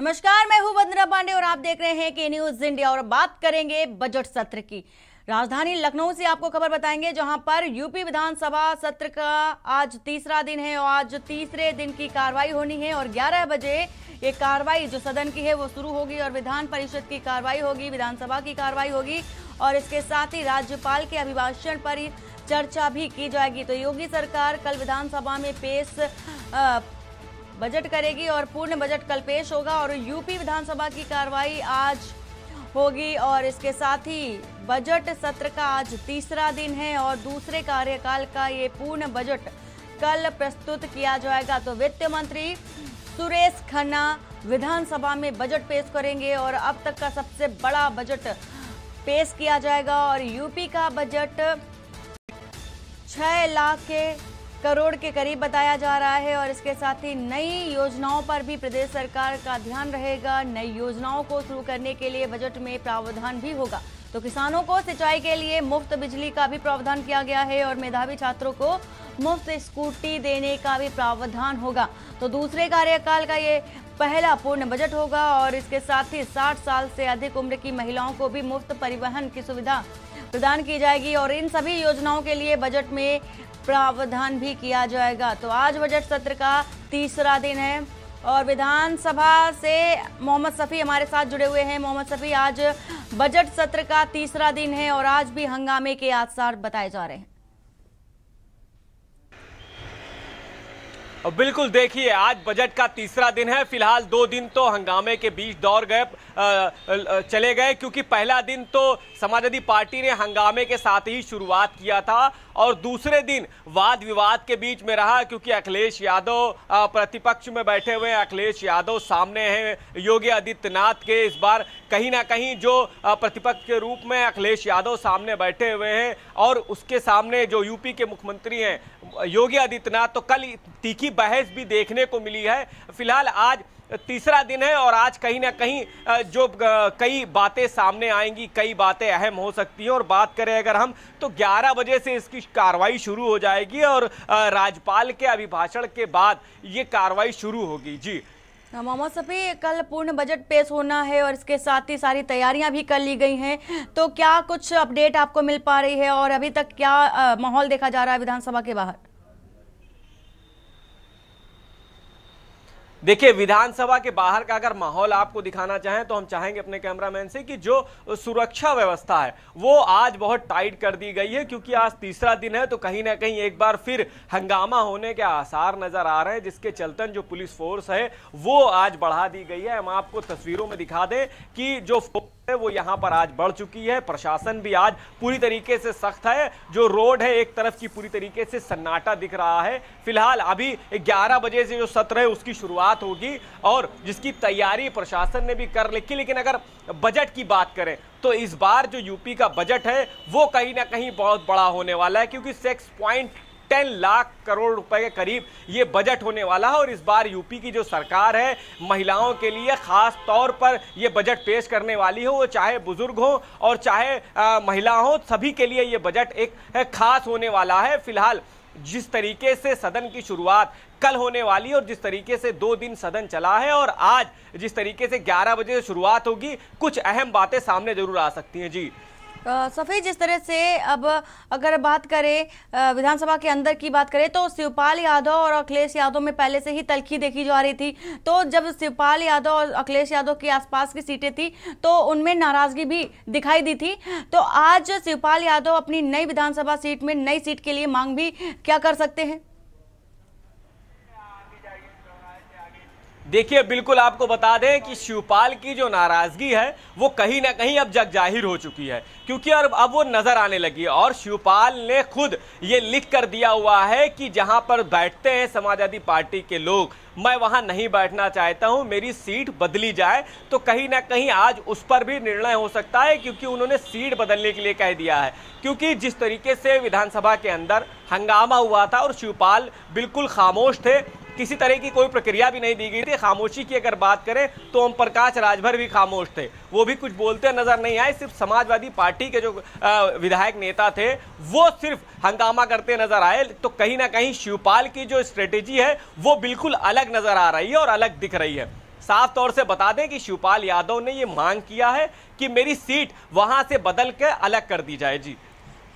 नमस्कार मैं हूं वंदना पांडे और आप देख रहे हैं के न्यूज इंडिया और बात करेंगे बजट सत्र की राजधानी लखनऊ से आपको खबर बताएंगे जहां पर यूपी विधानसभा सत्र का आज तीसरा दिन है और आज तीसरे दिन की कार्रवाई होनी है और 11 बजे ये कार्रवाई जो सदन की है वो शुरू होगी और विधान परिषद की कार्रवाई होगी विधानसभा की कार्रवाई होगी और इसके साथ ही राज्यपाल के अभिभाषण पर चर्चा भी की जाएगी तो योगी सरकार कल विधानसभा में पेश आ, बजट करेगी और पूर्ण बजट कल पेश होगा और यूपी विधानसभा की कार्रवाई आज होगी और इसके साथ ही बजट सत्र का आज तीसरा दिन है और दूसरे कार्यकाल का ये पूर्ण बजट कल प्रस्तुत किया जाएगा तो वित्त मंत्री सुरेश खन्ना विधानसभा में बजट पेश करेंगे और अब तक का सबसे बड़ा बजट पेश किया जाएगा और यूपी का बजट छह लाख के करोड़ के करीब बताया जा रहा है और इसके साथ ही नई योजनाओं पर भी प्रदेश सरकार का ध्यान रहेगा नई योजनाओं को शुरू करने के लिए बजट में प्रावधान भी होगा तो किसानों को सिंचाई के लिए मुफ्त बिजली का भी प्रावधान किया गया है और मेधावी छात्रों को मुफ्त स्कूटी देने का भी प्रावधान होगा तो दूसरे कार्यकाल का ये पहला पूर्ण बजट होगा और इसके साथ ही 60 साल से अधिक उम्र की महिलाओं को भी मुफ्त परिवहन की सुविधा प्रदान की जाएगी और इन सभी योजनाओं के लिए बजट में प्रावधान भी किया जाएगा तो आज बजट सत्र का तीसरा दिन है और विधानसभा से मोहम्मद सफ़ी हमारे साथ जुड़े हुए हैं मोहम्मद सफ़ी आज बजट सत्र का तीसरा दिन है और आज भी हंगामे के आसार बताए जा रहे हैं बिल्कुल देखिए आज बजट का तीसरा दिन है फिलहाल दो दिन तो हंगामे के बीच दौड़ गए चले गए क्योंकि पहला दिन तो समाजवादी पार्टी ने हंगामे के साथ ही शुरुआत किया था और दूसरे दिन वाद विवाद के बीच में रहा क्योंकि अखिलेश यादव प्रतिपक्ष में बैठे हुए अखिलेश यादव सामने हैं योगी आदित्यनाथ के इस बार कहीं ना कहीं जो प्रतिपक्ष के रूप में अखिलेश यादव सामने बैठे हुए हैं और उसके सामने जो यूपी के मुख्यमंत्री हैं योगी आदित्यनाथ तो कल तीखी बहस भी देखने को मिली है फिलहाल आज तीसरा दिन है और आज कहीं ना कहीं जो कई बातें सामने आएंगी कई बातें अहम हो सकती हैं और बात करें अगर हम तो 11 बजे से इसकी कार्रवाई शुरू हो जाएगी और राज्यपाल के अभिभाषण के बाद ये कार्रवाई शुरू होगी जी हाँ, मोहम्मद सफ़ी कल पूर्ण बजट पेश होना है और इसके साथ ही सारी तैयारियां भी कर ली गई हैं तो क्या कुछ अपडेट आपको मिल पा रही है और अभी तक क्या माहौल देखा जा रहा है विधानसभा के बाहर देखिए विधानसभा के बाहर का अगर माहौल आपको दिखाना चाहें तो हम चाहेंगे अपने कैमरामैन से कि जो सुरक्षा व्यवस्था है वो आज बहुत टाइट कर दी गई है क्योंकि आज तीसरा दिन है तो कहीं ना कहीं एक बार फिर हंगामा होने के आसार नजर आ रहे हैं जिसके चलते जो पुलिस फोर्स है वो आज बढ़ा दी गई है हम आपको तस्वीरों में दिखा दें कि जो वो यहां पर आज बढ़ चुकी है प्रशासन भी आज पूरी तरीके से सख्त है जो रोड है एक तरफ की पूरी तरीके से सन्नाटा दिख रहा है फिलहाल अभी 11 बजे से जो सत्र है उसकी शुरुआत होगी और जिसकी तैयारी प्रशासन ने भी कर लिखी लेकिन अगर बजट की बात करें तो इस बार जो यूपी का बजट है वो कहीं ना कहीं बहुत बड़ा होने वाला है क्योंकि सेक्स पॉइंट 10 लाख करोड़ रुपए के करीब ये बजट होने वाला है और इस बार यूपी की जो सरकार है महिलाओं के लिए खास तौर पर यह बजट पेश करने वाली हो वो चाहे बुजुर्ग हो और चाहे महिला हो सभी के लिए ये बजट एक खास होने वाला है फिलहाल जिस तरीके से सदन की शुरुआत कल होने वाली है और जिस तरीके से दो दिन सदन चला है और आज जिस तरीके से 11 बजे से शुरुआत होगी कुछ अहम बातें सामने जरूर आ सकती हैं जी सफ़ी जिस तरह से अब अगर बात करें विधानसभा के अंदर की बात करें तो शिवपाल यादव और अखिलेश यादव में पहले से ही तलखी देखी जा रही थी तो जब शिवपाल यादव और अखिलेश यादव के आसपास की सीटें थी तो उनमें नाराज़गी भी दिखाई दी थी तो आज शिवपाल यादव अपनी नई विधानसभा सीट में नई सीट के लिए मांग भी क्या कर सकते हैं देखिए बिल्कुल आपको बता दें कि शिवपाल की जो नाराज़गी है वो कहीं ना कहीं अब जग जाहिर हो चुकी है क्योंकि अब अब वो नज़र आने लगी है और शिवपाल ने खुद ये लिख कर दिया हुआ है कि जहां पर बैठते हैं समाजवादी पार्टी के लोग मैं वहां नहीं बैठना चाहता हूं मेरी सीट बदली जाए तो कहीं ना कहीं आज उस पर भी निर्णय हो सकता है क्योंकि उन्होंने सीट बदलने के लिए कह दिया है क्योंकि जिस तरीके से विधानसभा के अंदर हंगामा हुआ था और शिवपाल बिल्कुल खामोश थे किसी तरह की कोई प्रक्रिया भी नहीं दी गई थी खामोशी की अगर बात करें तो ओम प्रकाश राजभर भी खामोश थे वो भी कुछ बोलते नजर नहीं आए सिर्फ समाजवादी पार्टी के जो विधायक नेता थे वो सिर्फ हंगामा करते नजर आए तो कहीं ना कहीं शिवपाल की जो स्ट्रेटेजी है वो बिल्कुल अलग नजर आ रही है और अलग दिख रही है साफ तौर से बता दें कि शिवपाल यादव ने ये मांग किया है कि मेरी सीट वहां से बदल के अलग कर दी जाए जी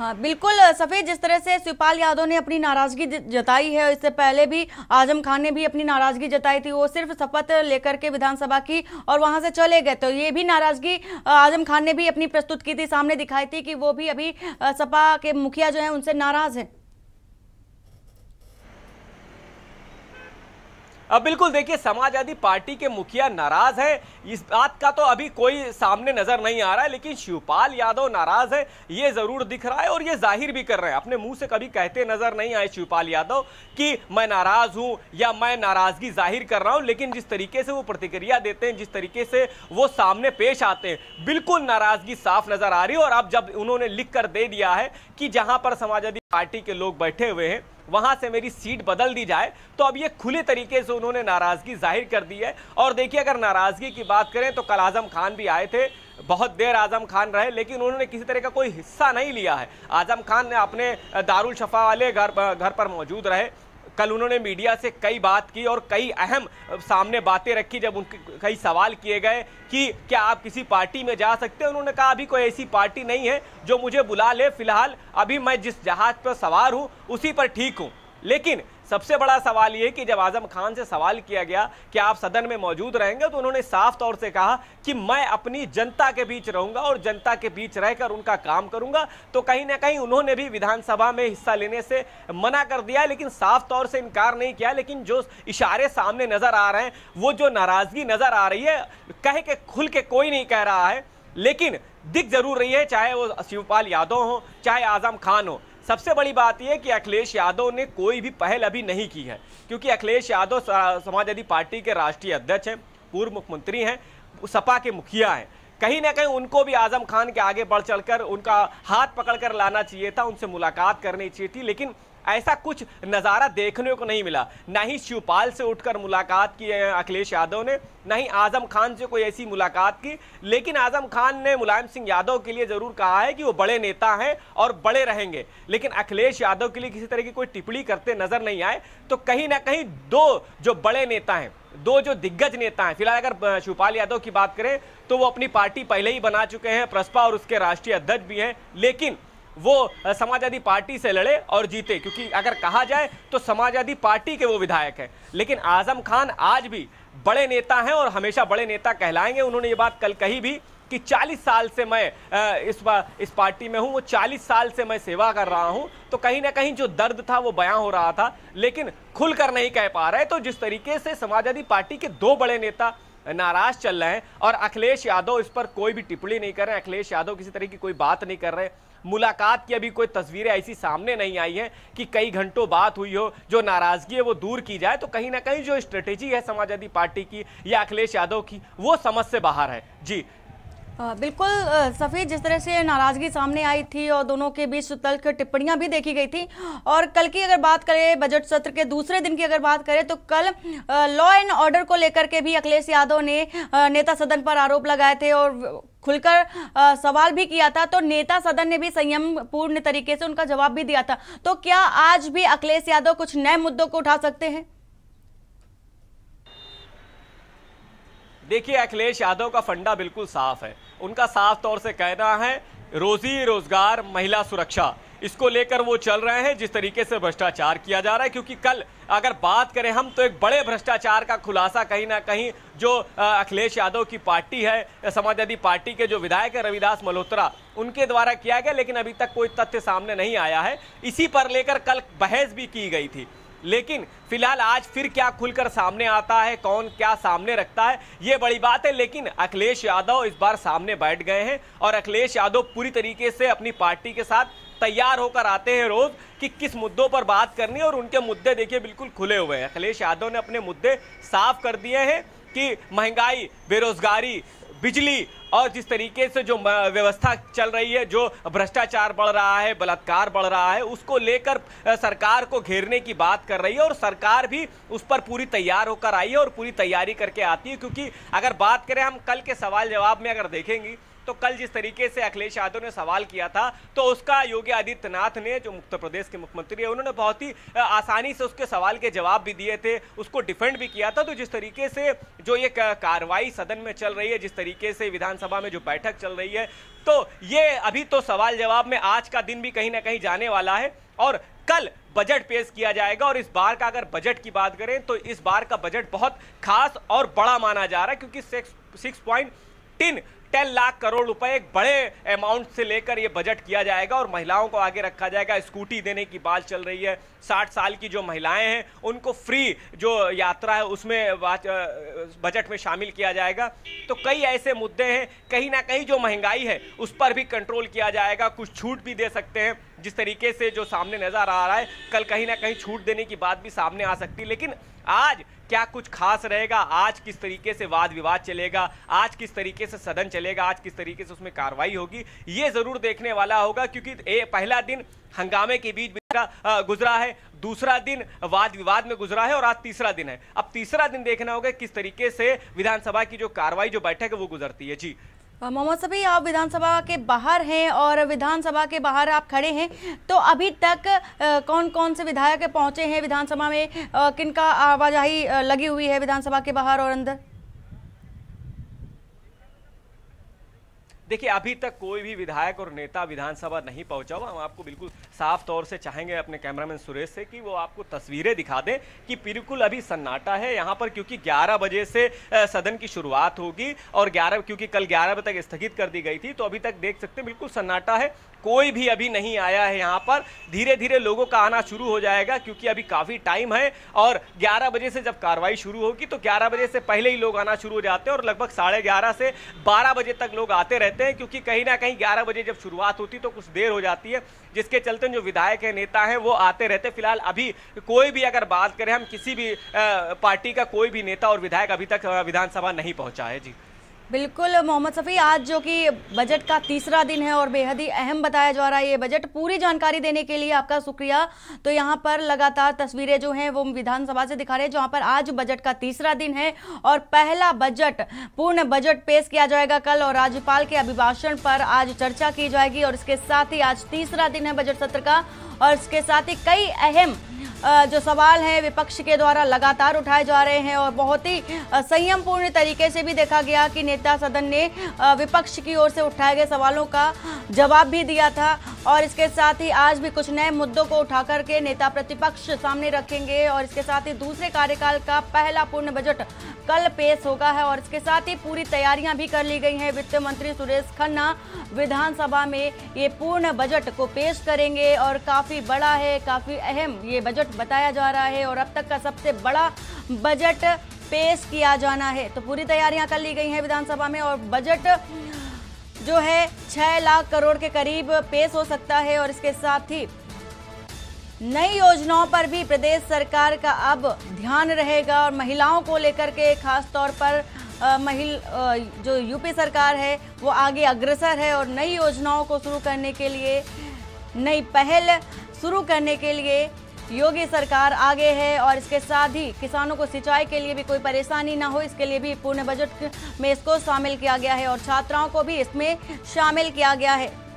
हाँ बिल्कुल सफ़ेद जिस तरह से शिवपाल यादव ने अपनी नाराज़गी जताई है इससे पहले भी आजम खान ने भी अपनी नाराज़गी जताई थी वो सिर्फ शपथ लेकर के विधानसभा की और वहाँ से चले गए तो ये भी नाराज़गी आजम खान ने भी अपनी प्रस्तुत की थी सामने दिखाई थी कि वो भी अभी सपा के मुखिया जो हैं उनसे नाराज़ हैं अब बिल्कुल देखिए समाजवादी पार्टी के मुखिया नाराज है इस बात का तो अभी कोई सामने नजर नहीं आ रहा है लेकिन शिवपाल यादव नाराज है ये जरूर दिख रहा है और ये जाहिर भी कर रहे हैं अपने मुंह से कभी कहते नजर नहीं आए शिवपाल यादव कि मैं नाराज हूं या मैं नाराजगी जाहिर कर रहा हूं लेकिन जिस तरीके से वो प्रतिक्रिया देते हैं जिस तरीके से वो सामने पेश आते हैं बिल्कुल नाराजगी साफ नजर आ रही है और अब जब उन्होंने लिख कर दे दिया है कि जहां पर समाजवादी पार्टी के लोग बैठे हुए हैं वहां से मेरी सीट बदल दी जाए तो अब ये खुले तरीके से उन्होंने नाराज़गी जाहिर कर दी है और देखिए अगर नाराज़गी की बात करें तो कल आजम खान भी आए थे बहुत देर आजम खान रहे लेकिन उन्होंने किसी तरह का कोई हिस्सा नहीं लिया है आजम खान ने अपने दारुल शफा वाले घर घर पर मौजूद रहे कल उन्होंने मीडिया से कई बात की और कई अहम सामने बातें रखी जब उनके कई सवाल किए गए कि क्या आप किसी पार्टी में जा सकते हैं उन्होंने कहा अभी कोई ऐसी पार्टी नहीं है जो मुझे बुला ले फिलहाल अभी मैं जिस जहाज पर सवार हूँ उसी पर ठीक हूँ लेकिन सबसे बड़ा सवाल यह कि जब आजम खान से सवाल किया गया कि आप सदन में मौजूद रहेंगे तो उन्होंने साफ तौर से कहा कि मैं अपनी जनता के बीच रहूंगा और जनता के बीच रहकर उनका काम करूंगा तो कहीं ना कहीं उन्होंने भी विधानसभा में हिस्सा लेने से मना कर दिया लेकिन साफ तौर से इनकार नहीं किया लेकिन जो इशारे सामने नजर आ रहे हैं वो जो नाराजगी नजर आ रही है कह के खुल के कोई नहीं कह रहा है लेकिन दिख जरूर रही है चाहे वो शिवपाल यादव हो चाहे आजम खान हो सबसे बड़ी बात यह कि अखिलेश यादव ने कोई भी पहल अभी नहीं की है क्योंकि अखिलेश यादव समाजवादी पार्टी के राष्ट्रीय अध्यक्ष हैं पूर्व मुख्यमंत्री हैं सपा के मुखिया हैं कहीं ना कहीं उनको भी आजम खान के आगे बढ़ चढ़कर उनका हाथ पकड़कर लाना चाहिए था उनसे मुलाकात करनी चाहिए थी लेकिन ऐसा कुछ नज़ारा देखने को नहीं मिला ना ही शिवपाल से उठकर मुलाकात की अखिलेश यादव ने ना ही आज़म खान से कोई ऐसी मुलाकात की लेकिन आज़म खान ने मुलायम सिंह यादव के लिए ज़रूर कहा है कि वो बड़े नेता हैं और बड़े रहेंगे लेकिन अखिलेश यादव के लिए किसी तरह की कोई टिप्पणी करते नज़र नहीं आए तो कहीं ना कहीं दो जो बड़े नेता हैं दो जो दिग्गज नेता हैं फिलहाल अगर शिवपाल यादव की बात करें तो वो अपनी पार्टी पहले ही बना चुके हैं प्रसपा और उसके राष्ट्रीय अध्यक्ष भी हैं लेकिन वो समाजवादी पार्टी से लड़े और जीते क्योंकि अगर कहा जाए तो समाजवादी पार्टी के वो विधायक हैं लेकिन आजम खान आज भी बड़े नेता हैं और हमेशा बड़े नेता कहलाएंगे उन्होंने ये बात कल कही भी कि 40 साल से मैं इस बा, इस पार्टी में हूँ वो 40 साल से मैं सेवा कर रहा हूँ तो कहीं ना कहीं जो दर्द था वो बयां हो रहा था लेकिन खुलकर नहीं कह पा रहे तो जिस तरीके से समाजवादी पार्टी के दो बड़े नेता नाराज चल रहे हैं और अखिलेश यादव इस पर कोई भी टिप्पणी नहीं कर रहे अखिलेश यादव किसी तरह की कोई बात नहीं कर रहे मुलाकात की अभी कोई तस्वीरें ऐसी सामने नहीं आई हैं कि कई घंटों बात हुई हो जो नाराज़गी है वो दूर की जाए तो कहीं ना कहीं जो स्ट्रेटेजी है समाजवादी पार्टी की या अखिलेश यादव की वो समझ से बाहर है जी बिल्कुल सफ़ीद जिस तरह से नाराज़गी सामने आई थी और दोनों के बीच तल्ख टिप्पणियां भी देखी गई थी और कल की अगर बात करें बजट सत्र के दूसरे दिन की अगर बात करें तो कल लॉ एंड ऑर्डर को लेकर के भी अखिलेश यादव ने नेता सदन पर आरोप लगाए थे और खुलकर सवाल भी किया था तो नेता सदन ने भी संयम पूर्ण तरीके से उनका जवाब भी दिया था तो क्या आज भी अखिलेश यादव कुछ नए मुद्दों को उठा सकते हैं देखिए अखिलेश यादव का फंडा बिल्कुल साफ है उनका साफ तौर से कहना है रोजी रोजगार महिला सुरक्षा इसको लेकर वो चल रहे हैं जिस तरीके से भ्रष्टाचार किया जा रहा है क्योंकि कल अगर बात करें हम तो एक बड़े भ्रष्टाचार का खुलासा कहीं ना कहीं जो अखिलेश यादव की पार्टी है समाजवादी पार्टी के जो विधायक है रविदास मल्होत्रा उनके द्वारा किया गया लेकिन अभी तक कोई तथ्य सामने नहीं आया है इसी पर लेकर कल बहस भी की गई थी लेकिन फिलहाल आज फिर क्या खुलकर सामने आता है कौन क्या सामने रखता है ये बड़ी बात है लेकिन अखिलेश यादव इस बार सामने बैठ गए हैं और अखिलेश यादव पूरी तरीके से अपनी पार्टी के साथ तैयार होकर आते हैं रोज कि किस मुद्दों पर बात करनी है और उनके मुद्दे देखिए बिल्कुल खुले हुए हैं अखिलेश यादव ने अपने मुद्दे साफ कर दिए हैं कि महंगाई बेरोजगारी बिजली और जिस तरीके से जो व्यवस्था चल रही है जो भ्रष्टाचार बढ़ रहा है बलात्कार बढ़ रहा है उसको लेकर सरकार को घेरने की बात कर रही है और सरकार भी उस पर पूरी तैयार होकर आई है और पूरी तैयारी करके आती है क्योंकि अगर बात करें हम कल के सवाल जवाब में अगर देखेंगे तो कल जिस तरीके से अखिलेश यादव ने सवाल किया था तो उसका योगी आदित्यनाथ ने जो उत्तर प्रदेश के मुख्यमंत्री है उन्होंने बहुत ही आसानी से उसके सवाल के जवाब भी दिए थे उसको डिफेंड भी किया था तो जिस तरीके से जो ये कार्रवाई सदन में चल रही है जिस तरीके से विधानसभा में जो बैठक चल रही है तो ये अभी तो सवाल जवाब में आज का दिन भी कहीं ना कहीं जाने वाला है और कल बजट पेश किया जाएगा और इस बार का अगर बजट की बात करें तो इस बार का बजट बहुत खास और बड़ा माना जा रहा है क्योंकि six six point ten ten lakh crore रुपए एक बड़े अमाउंट से लेकर ये बजट किया जाएगा और महिलाओं को आगे रखा जाएगा स्कूटी देने की बात चल रही है साठ साल की जो महिलाएं हैं उनको फ्री जो यात्रा है उसमें बजट में शामिल किया जाएगा तो कई ऐसे मुद्दे हैं कहीं ना कहीं जो महंगाई है उस पर भी कंट्रोल किया जाएगा कुछ छूट भी दे सकते हैं जिस तरीके से जो सामने नज़र आ रहा है कल कहीं ना कहीं छूट देने की बात भी सामने आ सकती है लेकिन आज क्या कुछ खास रहेगा आज किस तरीके से वाद विवाद चलेगा आज किस तरीके से सदन चलेगा आज किस तरीके से उसमें कार्रवाई होगी ये जरूर देखने वाला होगा क्योंकि ए, पहला दिन हंगामे के बीच गुजरा है दूसरा दिन वाद विवाद में गुजरा है और आज तीसरा दिन है अब तीसरा दिन देखना होगा किस तरीके से विधानसभा की जो कार्रवाई जो बैठक है वो गुजरती है जी मोहम्मद सभी आप विधानसभा के बाहर हैं और विधानसभा के बाहर आप खड़े हैं तो अभी तक कौन कौन से विधायक पहुंचे हैं विधानसभा में किनका आवाजाही लगी हुई है विधानसभा के बाहर और अंदर देखिए अभी तक कोई भी विधायक और नेता विधानसभा नहीं पहुंचा हुआ हम आपको बिल्कुल साफ तौर से चाहेंगे अपने कैमरामैन सुरेश से कि वो आपको तस्वीरें दिखा दें कि बिल्कुल अभी सन्नाटा है यहाँ पर क्योंकि 11 बजे से सदन की शुरुआत होगी और 11 क्योंकि कल 11 बजे तक स्थगित कर दी गई थी तो अभी तक देख सकते हैं बिल्कुल सन्नाटा है कोई भी अभी नहीं आया है यहाँ पर धीरे धीरे लोगों का आना शुरू हो जाएगा क्योंकि अभी काफ़ी टाइम है और 11 बजे से जब कार्रवाई शुरू होगी तो 11 बजे से पहले ही लोग आना शुरू हो जाते हैं और लगभग साढ़े ग्यारह से 12 बजे तक लोग आते रहते सकते हैं क्योंकि कहीं ना कहीं ग्यारह बजे जब शुरुआत होती तो कुछ देर हो जाती है जिसके चलते जो विधायक है नेता है वो आते रहते फिलहाल अभी कोई भी अगर बात करें हम किसी भी पार्टी का कोई भी नेता और विधायक अभी तक विधानसभा नहीं पहुंचा है जी बिल्कुल मोहम्मद सफ़ी आज जो कि बजट का तीसरा दिन है और बेहद ही अहम बताया जा रहा है ये बजट पूरी जानकारी देने के लिए आपका शुक्रिया तो यहाँ पर लगातार तस्वीरें जो हैं वो विधानसभा से दिखा रहे हैं जहाँ पर आज बजट का तीसरा दिन है और पहला बजट पूर्ण बजट पेश किया जाएगा कल और राज्यपाल के अभिभाषण पर आज चर्चा की जाएगी और इसके साथ ही आज तीसरा दिन है बजट सत्र का और इसके साथ ही कई अहम जो सवाल है विपक्ष के द्वारा लगातार उठाए जा रहे हैं और बहुत ही संयमपूर्ण तरीके से भी देखा गया कि नेता सदन ने विपक्ष की ओर से उठाए गए सवालों का जवाब भी दिया था और इसके साथ ही आज भी कुछ नए मुद्दों को उठा करके नेता प्रतिपक्ष सामने रखेंगे और इसके साथ ही दूसरे कार्यकाल का पहला पूर्ण बजट कल पेश होगा है और इसके साथ ही पूरी तैयारियां भी कर ली गई हैं वित्त मंत्री सुरेश खन्ना विधानसभा में ये पूर्ण बजट को पेश करेंगे और काफ़ी बड़ा है काफ़ी अहम ये बजट बजट बताया जा रहा है और अब तक का सबसे बड़ा बजट पेश किया जाना है तो पूरी तैयारियां कर ली गई हैं विधानसभा में और बजट जो है छह लाख करोड़ के करीब पेश हो सकता है और इसके साथ ही नई योजनाओं पर भी प्रदेश सरकार का अब ध्यान रहेगा और महिलाओं को लेकर के खास तौर पर महिल जो यूपी सरकार है वो आगे अग्रसर है और नई योजनाओं को शुरू करने के लिए नई पहल शुरू करने के लिए योगी सरकार आगे है और इसके साथ ही किसानों को सिंचाई के लिए भी कोई परेशानी ना हो इसके लिए भी पूर्ण बजट में इसको शामिल किया गया है और छात्राओं को भी इसमें शामिल किया गया है